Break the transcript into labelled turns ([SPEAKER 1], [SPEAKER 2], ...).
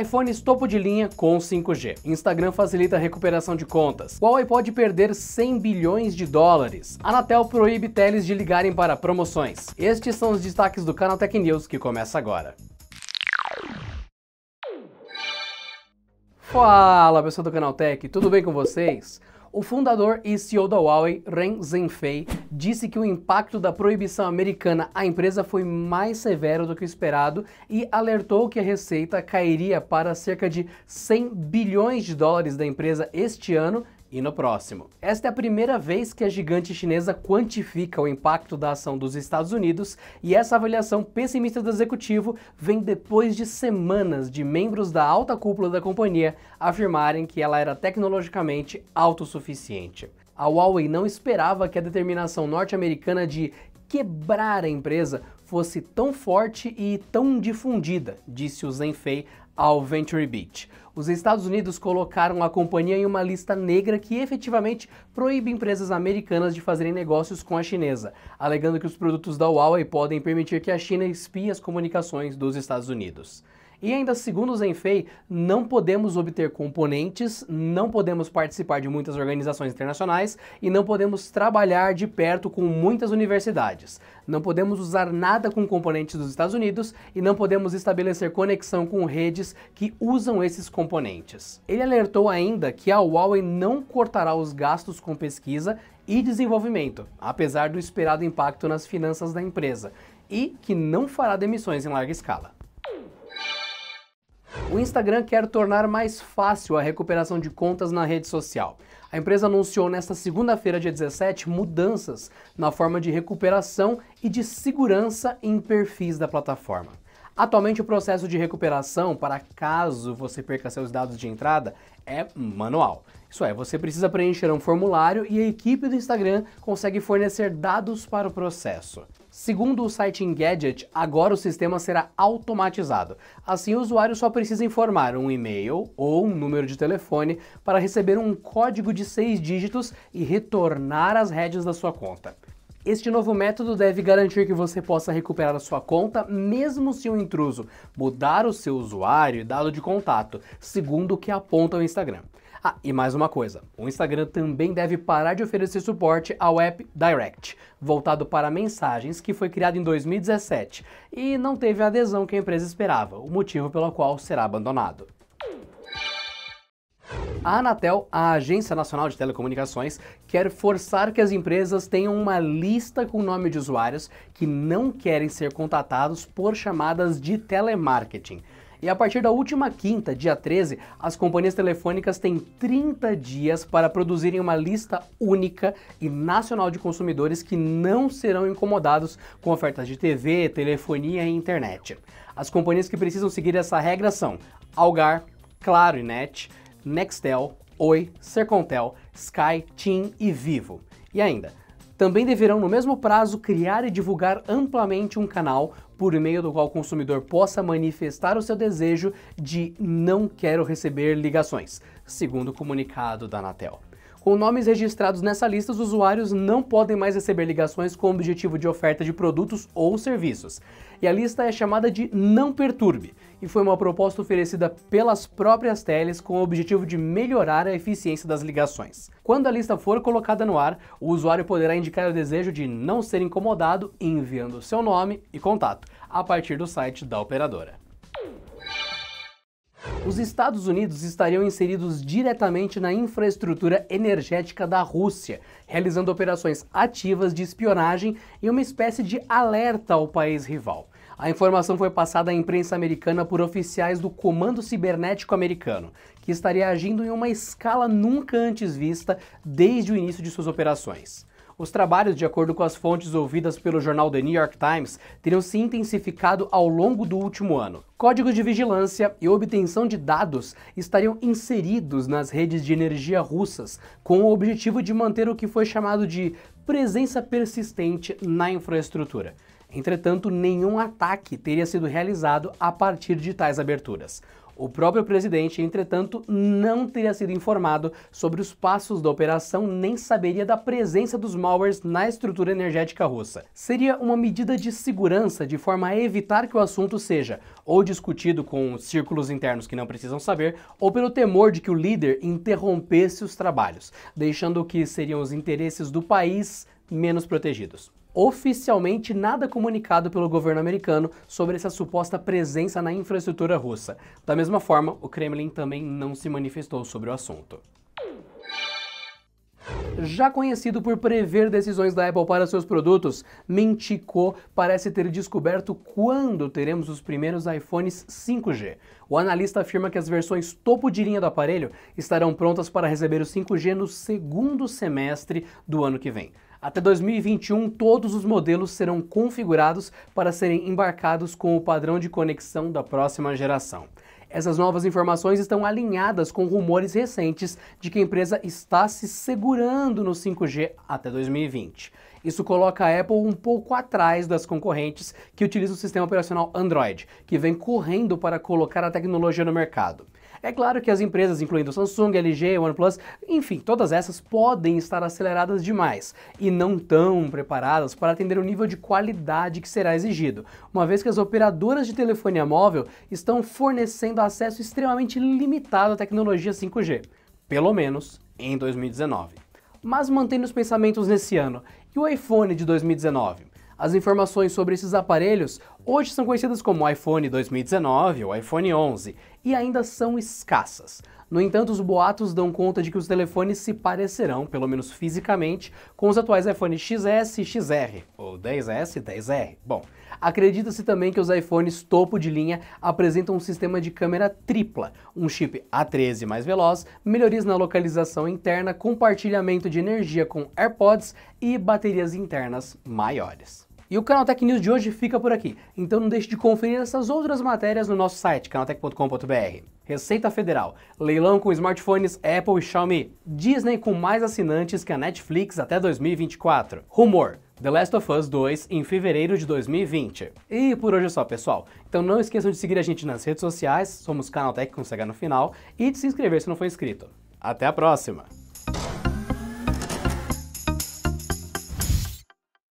[SPEAKER 1] iPhones topo de linha com 5G. Instagram facilita a recuperação de contas. Huawei pode perder 100 bilhões de dólares. Anatel proíbe teles de ligarem para promoções. Estes são os destaques do canal Tech News que começa agora. Fala pessoal do canal Tech, tudo bem com vocês? O fundador e CEO da Huawei, Ren Zhengfei, disse que o impacto da proibição americana à empresa foi mais severo do que o esperado e alertou que a receita cairia para cerca de 100 bilhões de dólares da empresa este ano e no próximo. Esta é a primeira vez que a gigante chinesa quantifica o impacto da ação dos Estados Unidos e essa avaliação pessimista do executivo vem depois de semanas de membros da alta cúpula da companhia afirmarem que ela era tecnologicamente autossuficiente. A Huawei não esperava que a determinação norte-americana de quebrar a empresa fosse tão forte e tão difundida, disse o Zenfei ao Venture Beach. Os Estados Unidos colocaram a companhia em uma lista negra que efetivamente proíbe empresas americanas de fazerem negócios com a chinesa, alegando que os produtos da Huawei podem permitir que a China espie as comunicações dos Estados Unidos. E ainda segundo o Zenfei, não podemos obter componentes, não podemos participar de muitas organizações internacionais e não podemos trabalhar de perto com muitas universidades. Não podemos usar nada com componentes dos Estados Unidos e não podemos estabelecer conexão com redes que usam esses componentes. Ele alertou ainda que a Huawei não cortará os gastos com pesquisa e desenvolvimento, apesar do esperado impacto nas finanças da empresa, e que não fará demissões em larga escala. O Instagram quer tornar mais fácil a recuperação de contas na rede social. A empresa anunciou nesta segunda-feira, dia 17, mudanças na forma de recuperação e de segurança em perfis da plataforma. Atualmente o processo de recuperação para caso você perca seus dados de entrada é manual. Isso é, você precisa preencher um formulário e a equipe do Instagram consegue fornecer dados para o processo. Segundo o site Engadget, agora o sistema será automatizado. Assim, o usuário só precisa informar um e-mail ou um número de telefone para receber um código de seis dígitos e retornar as rédeas da sua conta. Este novo método deve garantir que você possa recuperar a sua conta mesmo se um intruso mudar o seu usuário e dado de contato, segundo o que aponta o Instagram. Ah, e mais uma coisa, o Instagram também deve parar de oferecer suporte ao app Direct, voltado para mensagens que foi criado em 2017 e não teve a adesão que a empresa esperava, o motivo pelo qual será abandonado. A Anatel, a Agência Nacional de Telecomunicações, quer forçar que as empresas tenham uma lista com o nome de usuários que não querem ser contatados por chamadas de telemarketing. E a partir da última quinta, dia 13, as companhias telefônicas têm 30 dias para produzirem uma lista única e nacional de consumidores que não serão incomodados com ofertas de TV, telefonia e internet. As companhias que precisam seguir essa regra são Algar, Claro e Net, Nextel, Oi, Sercontel, Sky, TIM e Vivo. E ainda, também deverão no mesmo prazo criar e divulgar amplamente um canal por meio do qual o consumidor possa manifestar o seu desejo de não quero receber ligações, segundo o comunicado da Anatel. Com nomes registrados nessa lista, os usuários não podem mais receber ligações com o objetivo de oferta de produtos ou serviços. E a lista é chamada de Não Perturbe, e foi uma proposta oferecida pelas próprias teles com o objetivo de melhorar a eficiência das ligações. Quando a lista for colocada no ar, o usuário poderá indicar o desejo de não ser incomodado enviando seu nome e contato a partir do site da operadora os Estados Unidos estariam inseridos diretamente na infraestrutura energética da Rússia, realizando operações ativas de espionagem e uma espécie de alerta ao país rival. A informação foi passada à imprensa americana por oficiais do Comando Cibernético Americano, que estaria agindo em uma escala nunca antes vista desde o início de suas operações. Os trabalhos, de acordo com as fontes ouvidas pelo jornal The New York Times, teriam se intensificado ao longo do último ano. Códigos de vigilância e obtenção de dados estariam inseridos nas redes de energia russas, com o objetivo de manter o que foi chamado de presença persistente na infraestrutura. Entretanto, nenhum ataque teria sido realizado a partir de tais aberturas. O próprio presidente, entretanto, não teria sido informado sobre os passos da operação nem saberia da presença dos malwares na estrutura energética russa. Seria uma medida de segurança de forma a evitar que o assunto seja ou discutido com círculos internos que não precisam saber, ou pelo temor de que o líder interrompesse os trabalhos, deixando que seriam os interesses do país menos protegidos oficialmente nada comunicado pelo governo americano sobre essa suposta presença na infraestrutura russa. Da mesma forma, o Kremlin também não se manifestou sobre o assunto já conhecido por prever decisões da Apple para seus produtos, Mentico parece ter descoberto quando teremos os primeiros iPhones 5G. O analista afirma que as versões topo de linha do aparelho estarão prontas para receber o 5G no segundo semestre do ano que vem. Até 2021, todos os modelos serão configurados para serem embarcados com o padrão de conexão da próxima geração. Essas novas informações estão alinhadas com rumores recentes de que a empresa está se segurando no 5G até 2020. Isso coloca a Apple um pouco atrás das concorrentes que utilizam o sistema operacional Android, que vem correndo para colocar a tecnologia no mercado. É claro que as empresas, incluindo Samsung, LG, OnePlus, enfim, todas essas podem estar aceleradas demais e não tão preparadas para atender o nível de qualidade que será exigido, uma vez que as operadoras de telefonia móvel estão fornecendo acesso extremamente limitado à tecnologia 5G, pelo menos em 2019. Mas mantendo os pensamentos nesse ano, e o iPhone de 2019? As informações sobre esses aparelhos hoje são conhecidas como iPhone 2019 ou iPhone 11 e ainda são escassas. No entanto, os boatos dão conta de que os telefones se parecerão, pelo menos fisicamente, com os atuais iPhone XS e XR, ou 10S e 10R. Bom, acredita-se também que os iPhones topo de linha apresentam um sistema de câmera tripla, um chip A13 mais veloz, melhorias na localização interna, compartilhamento de energia com AirPods e baterias internas maiores. E o Canaltech News de hoje fica por aqui, então não deixe de conferir essas outras matérias no nosso site, canaltech.com.br. Receita Federal, leilão com smartphones Apple e Xiaomi, Disney com mais assinantes que a Netflix até 2024, rumor, The Last of Us 2 em fevereiro de 2020. E por hoje é só, pessoal. Então não esqueçam de seguir a gente nas redes sociais, somos Canaltech com CH no final, e de se inscrever se não for inscrito. Até a próxima!